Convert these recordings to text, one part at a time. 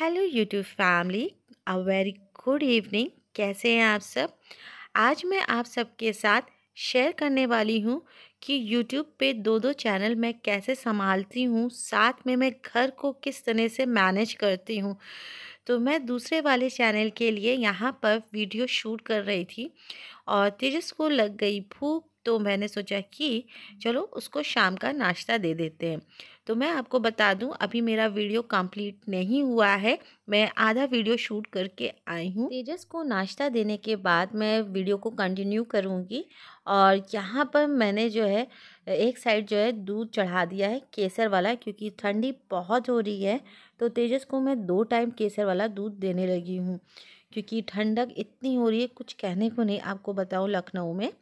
Hello YouTube family a very good evening कैसे हैं आप सब आज मैं आप सबके साथ शेयर करने वाली हूँ कि यूट्यूब पे दो दो चैनल मैं कैसे संभालती हूँ साथ में मैं घर को किस तरह से मैनेज करती हूँ तो मैं दूसरे वाले चैनल के लिए यहाँ पर वीडियो शूट कर रही थी और तेजस को लग गई भूख तो मैंने सोचा कि चलो उसको शाम का नाश्ता दे देते हैं तो मैं आपको बता दूं अभी मेरा वीडियो कंप्लीट नहीं हुआ है मैं आधा वीडियो शूट करके आई हूँ तेजस को नाश्ता देने के बाद मैं वीडियो को कंटिन्यू करूँगी और यहाँ पर मैंने जो है एक साइड जो है दूध चढ़ा दिया है केसर वाला क्योंकि ठंडी बहुत हो रही है तो तेजस को मैं दो टाइम केसर वाला दूध देने लगी हूँ क्योंकि ठंडक इतनी हो रही है कुछ कहने को नहीं आपको बताऊँ लखनऊ में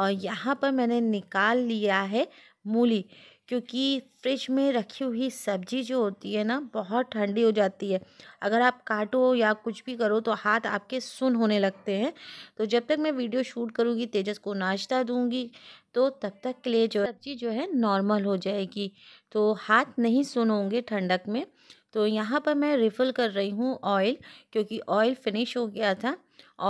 और यहाँ पर मैंने निकाल लिया है मूली क्योंकि फ्रिज में रखी हुई सब्ज़ी जो होती है ना बहुत ठंडी हो जाती है अगर आप काटो या कुछ भी करो तो हाथ आपके सुन होने लगते हैं तो जब तक मैं वीडियो शूट करूँगी तेजस को नाश्ता दूँगी तो तब तक के लिए जो सब्ज़ी जो है नॉर्मल हो जाएगी तो हाथ नहीं सुन होंगे ठंडक में तो यहाँ पर मैं रिफ़िल कर रही हूँ ऑयल क्योंकि ऑयल फिनिश हो गया था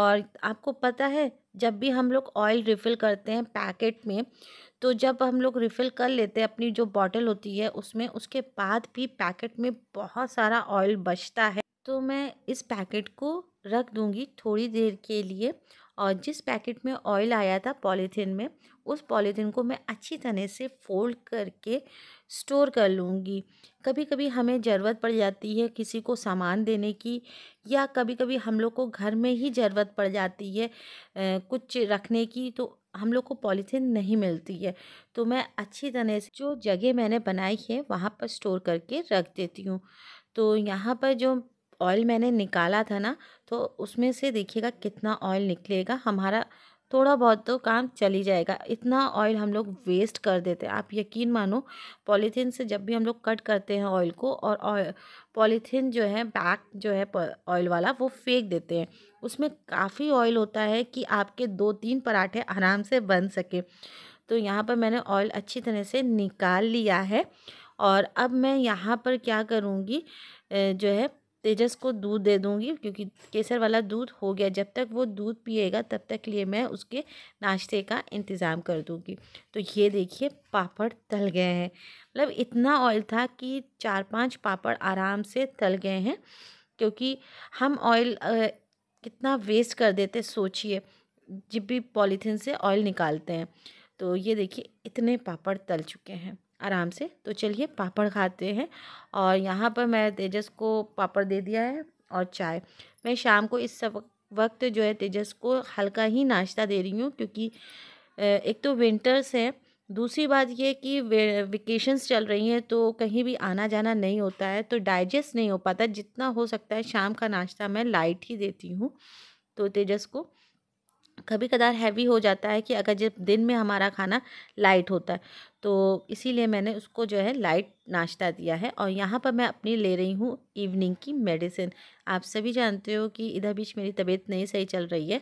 और आपको पता है जब भी हम लोग ऑयल रिफ़िल करते हैं पैकेट में तो जब हम लोग रिफ़िल कर लेते हैं अपनी जो बॉटल होती है उसमें उसके बाद भी पैकेट में बहुत सारा ऑयल बचता है तो मैं इस पैकेट को रख दूँगी थोड़ी देर के लिए और जिस पैकेट में ऑयल आया था पॉलीथीन में उस पॉलीथीन को मैं अच्छी तरह से फोल्ड करके स्टोर कर लूँगी कभी कभी हमें ज़रूरत पड़ जाती है किसी को सामान देने की या कभी कभी हम लोग को घर में ही ज़रूरत पड़ जाती है कुछ रखने की तो हम लोग को पॉलीथीन नहीं मिलती है तो मैं अच्छी तरह से जो जगह मैंने बनाई है वहाँ पर स्टोर करके रख देती हूँ तो यहाँ पर जो ऑयल मैंने निकाला था ना तो उसमें से देखिएगा कितना ऑयल निकलेगा हमारा थोड़ा बहुत तो काम चल ही जाएगा इतना ऑयल हम लोग वेस्ट कर देते हैं आप यकीन मानो पॉलीथीन से जब भी हम लोग कट करते हैं ऑयल को और पॉलीथीन जो है बैग जो है ऑयल वाला वो फेंक देते हैं उसमें काफ़ी ऑयल होता है कि आपके दो तीन पराठे आराम से बन सके तो यहाँ पर मैंने ऑयल अच्छी तरह से निकाल लिया है और अब मैं यहाँ पर क्या करूँगी जो है तेजस को दूध दे दूँगी क्योंकि केसर वाला दूध हो गया जब तक वो दूध पिएगा तब तक लिए मैं उसके नाश्ते का इंतज़ाम कर दूँगी तो ये देखिए पापड़ तल गए हैं मतलब इतना ऑयल था कि चार पांच पापड़ आराम से तल गए हैं क्योंकि हम ऑयल कितना वेस्ट कर देते सोचिए जब भी पॉलीथीन से ऑयल निकालते हैं तो ये देखिए इतने पापड़ तल चुके हैं आराम से तो चलिए पापड़ खाते हैं और यहाँ पर मैं तेजस को पापड़ दे दिया है और चाय मैं शाम को इस सब वक्त जो है तेजस को हल्का ही नाश्ता दे रही हूँ क्योंकि एक तो विंटर्स है दूसरी बात ये कि वेकेशंस चल रही हैं तो कहीं भी आना जाना नहीं होता है तो डाइजेस्ट नहीं हो पाता जितना हो सकता है शाम का नाश्ता मैं लाइट ही देती हूँ तो तेजस को कभी कदार हैवी हो जाता है कि अगर जब दिन में हमारा खाना लाइट होता है तो इसीलिए मैंने उसको जो है लाइट नाश्ता दिया है और यहाँ पर मैं अपनी ले रही हूँ इवनिंग की मेडिसिन आप सभी जानते हो कि इधर बीच मेरी तबीयत नहीं सही चल रही है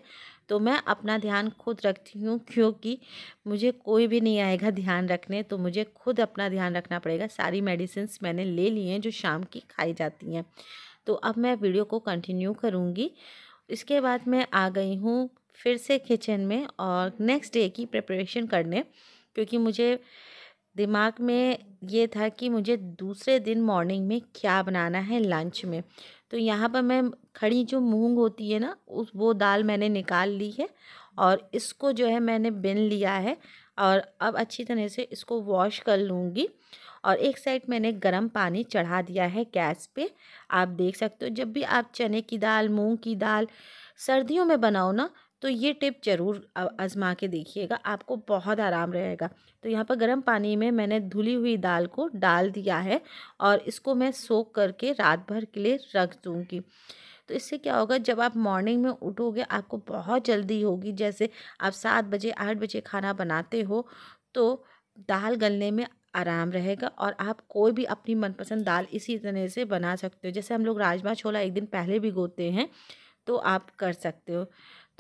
तो मैं अपना ध्यान खुद रखती हूँ क्योंकि मुझे कोई भी नहीं आएगा ध्यान रखने तो मुझे खुद अपना ध्यान रखना पड़ेगा सारी मेडिसिन मैंने ले ली हैं जो शाम की खाई जाती हैं तो अब मैं वीडियो को कंटिन्यू करूँगी इसके बाद मैं आ गई हूँ फिर से किचन में और नेक्स्ट डे की प्रिपरेशन करने क्योंकि मुझे दिमाग में ये था कि मुझे दूसरे दिन मॉर्निंग में क्या बनाना है लंच में तो यहाँ पर मैं खड़ी जो मूंग होती है ना उस वो दाल मैंने निकाल ली है और इसको जो है मैंने बिन लिया है और अब अच्छी तरह से इसको वॉश कर लूँगी और एक साइड मैंने गरम पानी चढ़ा दिया है गैस पे आप देख सकते हो जब भी आप चने की दाल मूंग की दाल सर्दियों में बनाओ ना तो ये टिप ज़रूर आजमा के देखिएगा आपको बहुत आराम रहेगा तो यहाँ पर गर्म पानी में मैंने धुली हुई दाल को डाल दिया है और इसको मैं सोख करके रात भर के लिए रख दूँगी तो इससे क्या होगा जब आप मॉर्निंग में उठोगे आपको बहुत जल्दी होगी जैसे आप सात बजे आठ बजे खाना बनाते हो तो दाल गलने में आराम रहेगा और आप कोई भी अपनी मनपसंद दाल इसी तरह से बना सकते हो जैसे हम लोग राजमा छोला एक दिन पहले भी गोते हैं तो आप कर सकते हो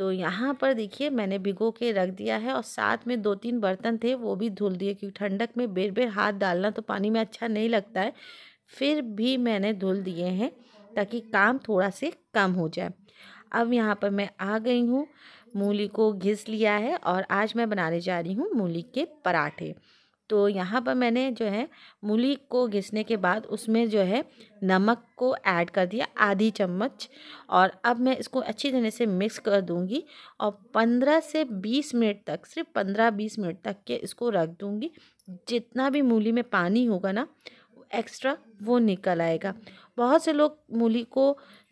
तो यहाँ पर देखिए मैंने भिगो के रख दिया है और साथ में दो तीन बर्तन थे वो भी धुल दिए क्योंकि ठंडक में बेर बेर हाथ डालना तो पानी में अच्छा नहीं लगता है फिर भी मैंने धुल दिए हैं ताकि काम थोड़ा से कम हो जाए अब यहाँ पर मैं आ गई हूँ मूली को घिस लिया है और आज मैं बनाने जा रही हूँ मूली के पराठे तो यहाँ पर मैंने जो है मूली को घिसने के बाद उसमें जो है नमक को ऐड कर दिया आधी चम्मच और अब मैं इसको अच्छी तरह से मिक्स कर दूँगी और पंद्रह से बीस मिनट तक सिर्फ पंद्रह बीस मिनट तक के इसको रख दूँगी जितना भी मूली में पानी होगा ना एक्स्ट्रा वो निकल आएगा बहुत से लोग मूली को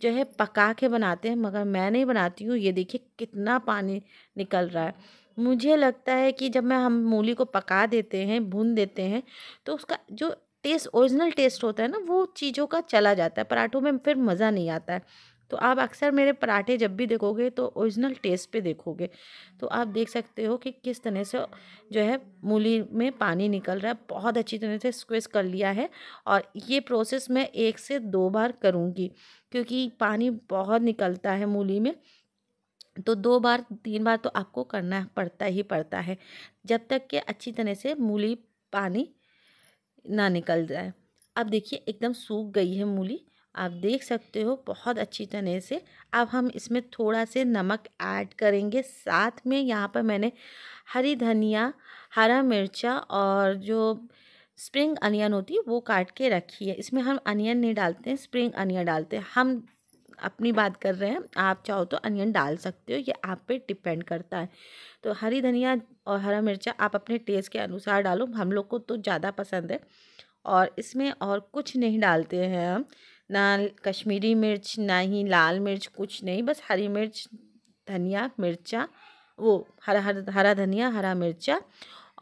जो है पका के बनाते हैं मगर मैं नहीं बनाती हूँ ये देखिए कितना पानी निकल रहा है मुझे लगता है कि जब मैं हम मूली को पका देते हैं भून देते हैं तो उसका जो टेस्ट ओरिजिनल टेस्ट होता है ना वो चीज़ों का चला जाता है पराठों में फिर मज़ा नहीं आता है तो आप अक्सर मेरे पराठे जब भी देखोगे तो ओरिजिनल टेस्ट पे देखोगे तो आप देख सकते हो कि किस तरह से जो है मूली में पानी निकल रहा है बहुत अच्छी तरह से स्क्वेस कर लिया है और ये प्रोसेस मैं एक से दो बार करूँगी क्योंकि पानी बहुत निकलता है मूली में तो दो बार तीन बार तो आपको करना पड़ता ही पड़ता है जब तक कि अच्छी तरह से मूली पानी ना निकल जाए अब देखिए एकदम सूख गई है मूली आप देख सकते हो बहुत अच्छी तरह से अब हम इसमें थोड़ा से नमक ऐड करेंगे साथ में यहाँ पर मैंने हरी धनिया हरा मिर्चा और जो स्प्रिंग अनियन होती है वो काट के रखी है इसमें हम अनियन नहीं डालते हैं स्प्रिंग अनियन डालते हैं हम अपनी बात कर रहे हैं आप चाहो तो अनियन डाल सकते हो ये आप पे डिपेंड करता है तो हरी धनिया और हरा मिर्चा आप अपने टेस्ट के अनुसार डालो हम लोग को तो ज़्यादा पसंद है और इसमें और कुछ नहीं डालते हैं हम ना कश्मीरी मिर्च ना ही लाल मिर्च कुछ नहीं बस हरी मिर्च धनिया मिर्चा वो हरा हरा हरा धनिया हरा मिर्चा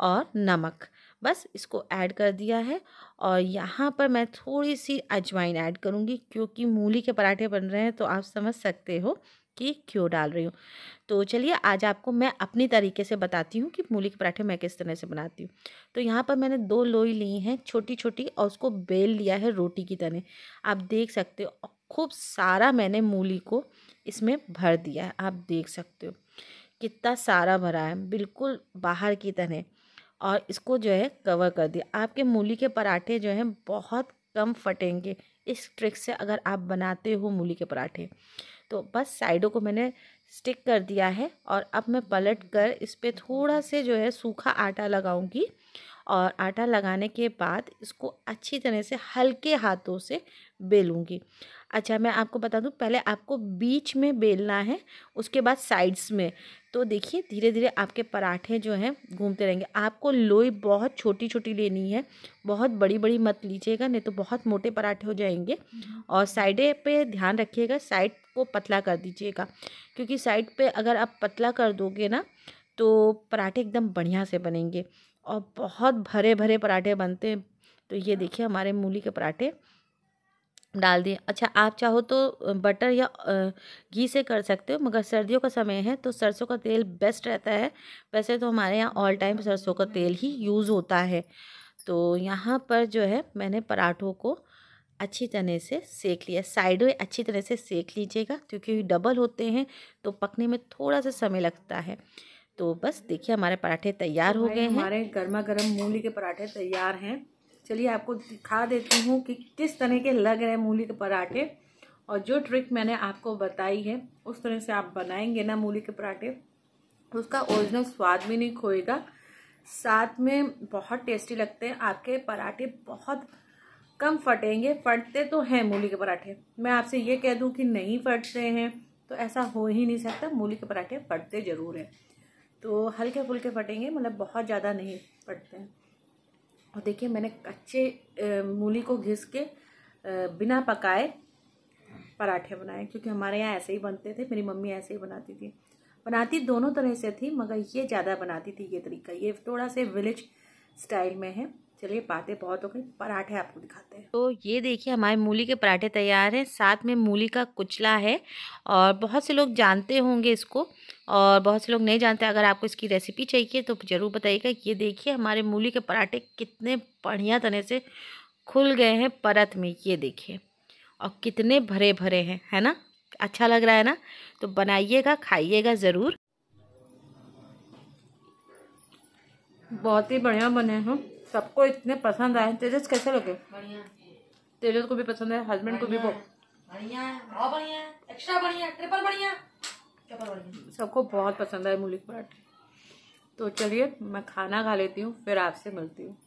और नमक बस इसको ऐड कर दिया है और यहाँ पर मैं थोड़ी सी अजवाइन ऐड करूँगी क्योंकि मूली के पराठे बन रहे हैं तो आप समझ सकते हो कि क्यों डाल रही हूँ तो चलिए आज आपको मैं अपनी तरीके से बताती हूँ कि मूली के पराठे मैं किस तरह से बनाती हूँ तो यहाँ पर मैंने दो लोई ली हैं छोटी छोटी और उसको बेल लिया है रोटी की तरह आप देख सकते हो और खूब सारा मैंने मूली को इसमें भर दिया है आप देख सकते हो कितना सारा भरा है बिल्कुल बाहर की तरह और इसको जो है कवर कर दिया आपके मूली के पराठे जो हैं बहुत कम फटेंगे इस ट्रिक से अगर आप बनाते हो मूली के पराठे तो बस साइडों को मैंने स्टिक कर दिया है और अब मैं पलट कर इस पर थोड़ा से जो है सूखा आटा लगाऊंगी और आटा लगाने के बाद इसको अच्छी तरह से हल्के हाथों से बेलूँगी अच्छा मैं आपको बता दूँ पहले आपको बीच में बेलना है उसके बाद साइड्स में तो देखिए धीरे धीरे आपके पराठे जो हैं घूमते रहेंगे आपको लोई बहुत छोटी छोटी लेनी है बहुत बड़ी बड़ी मत लीजिएगा नहीं तो बहुत मोटे पराठे हो जाएंगे हम्म। और साइडे पे ध्यान रखिएगा साइड को पतला कर दीजिएगा क्योंकि साइड पे अगर आप पतला कर दोगे ना तो पराठे एकदम बढ़िया से बनेंगे और बहुत भरे भरे पराठे बनते हैं तो ये हाँ। देखिए हमारे मूली के पराठे डाल दिए अच्छा आप चाहो तो बटर या घी से कर सकते हो मगर सर्दियों का समय है तो सरसों का तेल बेस्ट रहता है वैसे तो हमारे यहाँ ऑल टाइम सरसों का तेल ही यूज़ होता है तो यहाँ पर जो है मैंने पराठों को अच्छी तरह से सेक लिया साइड में अच्छी तरह से सेक लीजिएगा क्योंकि डबल होते हैं तो पकने में थोड़ा सा समय लगता है तो बस देखिए हमारे पराठे तैयार तो हो गए हैं हमारे गर्मा गर्म मूली के पराठे तैयार हैं चलिए आपको दिखा देती हूँ कि किस तरह के लग रहे हैं मूली के पराठे और जो ट्रिक मैंने आपको बताई है उस तरह से आप बनाएंगे ना मूली के पराठे उसका ओरिजिनल स्वाद भी नहीं खोएगा साथ में बहुत टेस्टी लगते हैं आपके पराठे बहुत कम फटेंगे फटते तो हैं मूली के पराठे मैं आपसे ये कह दूं कि नहीं फटते हैं तो ऐसा हो ही नहीं सकता मूली के पराठे फटते ज़रूर हैं तो हल्के फुल्के फटेंगे मतलब बहुत ज़्यादा नहीं फटते हैं और देखिए मैंने कच्चे मूली को घिस के बिना पकाए पराठे बनाए क्योंकि हमारे यहाँ ऐसे ही बनते थे मेरी मम्मी ऐसे ही बनाती थी बनाती दोनों तरह से थी मगर ये ज़्यादा बनाती थी ये तरीका ये थोड़ा से विलेज स्टाइल में है चलिए बातें बहुत हो गई पराठे आपको दिखाते हैं तो ये देखिए हमारे मूली के पराठे तैयार हैं साथ में मूली का कुचला है और बहुत से लोग जानते होंगे इसको और बहुत से लोग नहीं जानते अगर आपको इसकी रेसिपी चाहिए तो ज़रूर बताइएगा ये देखिए हमारे मूली के पराठे कितने बढ़िया तरह से खुल गए हैं परत में ये देखिए और कितने भरे भरे हैं है ना अच्छा लग रहा है ना तो बनाइएगा खाइएगा ज़रूर बहुत ही बढ़िया बने हैं सबको इतने पसंद आए तेजस कैसे लगे तेजस को भी पसंद है हस्बैंड को भी बहुत सबको बहुत पसंद आए मूली पराठे तो चलिए मैं खाना खा लेती हूँ फिर आपसे मिलती हूँ